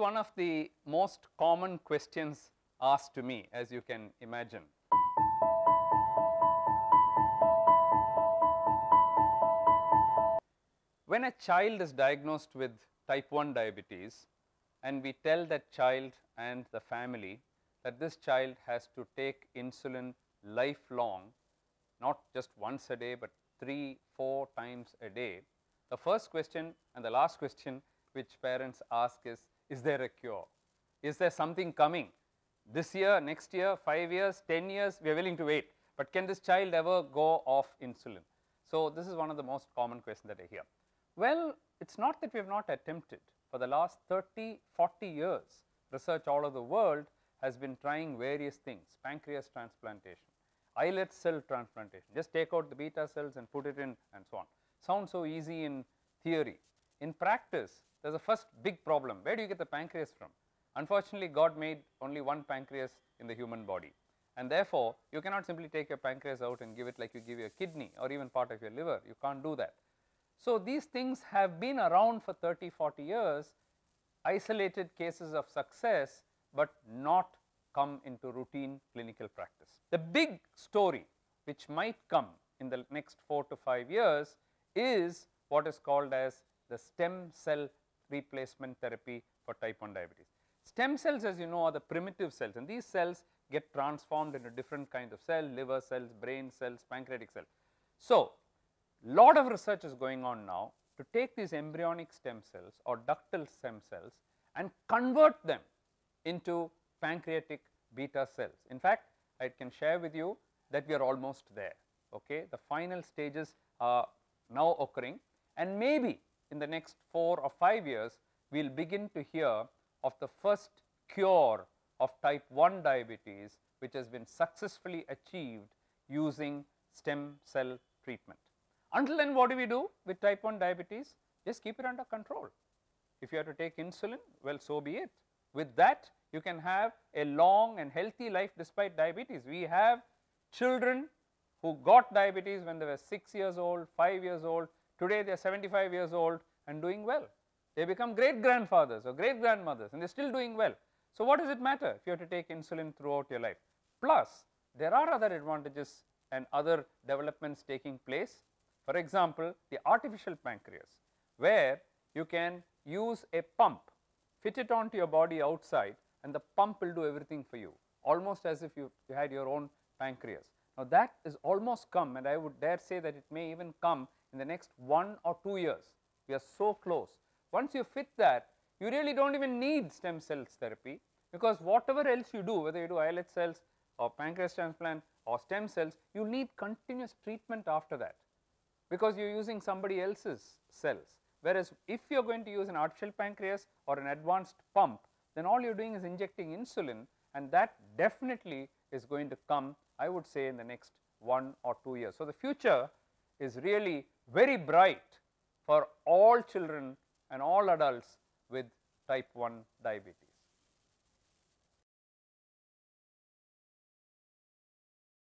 one of the most common questions asked to me, as you can imagine. When a child is diagnosed with type 1 diabetes and we tell that child and the family that this child has to take insulin lifelong, not just once a day, but three, four times a day, the first question and the last question which parents ask is is there a cure? Is there something coming? This year, next year, 5 years, 10 years, we are willing to wait. But can this child ever go off insulin? So, this is one of the most common questions that I hear. Well, it is not that we have not attempted. For the last 30, 40 years, research all over the world has been trying various things, pancreas transplantation, islet cell transplantation, just take out the beta cells and put it in and so on. Sounds so easy in theory. In practice, there is a first big problem, where do you get the pancreas from? Unfortunately, God made only one pancreas in the human body and therefore, you cannot simply take your pancreas out and give it like you give your kidney or even part of your liver, you can't do that. So, these things have been around for 30, 40 years, isolated cases of success, but not come into routine clinical practice. The big story which might come in the next 4 to 5 years is what is called as the stem cell replacement therapy for type 1 diabetes. Stem cells as you know are the primitive cells and these cells get transformed into different kind of cell, liver cells, brain cells, pancreatic cells. So, lot of research is going on now to take these embryonic stem cells or ductal stem cells and convert them into pancreatic beta cells. In fact, I can share with you that we are almost there. Okay, The final stages are now occurring and maybe in the next 4 or 5 years, we will begin to hear of the first cure of type 1 diabetes which has been successfully achieved using stem cell treatment. Until then what do we do with type 1 diabetes? Just keep it under control. If you have to take insulin, well so be it. With that you can have a long and healthy life despite diabetes. We have children who got diabetes when they were 6 years old, 5 years old, Today they are 75 years old and doing well. They become great grandfathers or great grandmothers and they are still doing well. So what does it matter if you have to take insulin throughout your life? Plus there are other advantages and other developments taking place. For example, the artificial pancreas where you can use a pump, fit it onto your body outside and the pump will do everything for you almost as if you, you had your own pancreas. Now, that is almost come and I would dare say that it may even come in the next 1 or 2 years, we are so close. Once you fit that, you really do not even need stem cells therapy because whatever else you do, whether you do islet cells or pancreas transplant or stem cells, you need continuous treatment after that because you are using somebody else's cells. Whereas, if you are going to use an artificial pancreas or an advanced pump, then all you are doing is injecting insulin and that definitely is going to come I would say in the next one or two years. So, the future is really very bright for all children and all adults with type 1 diabetes.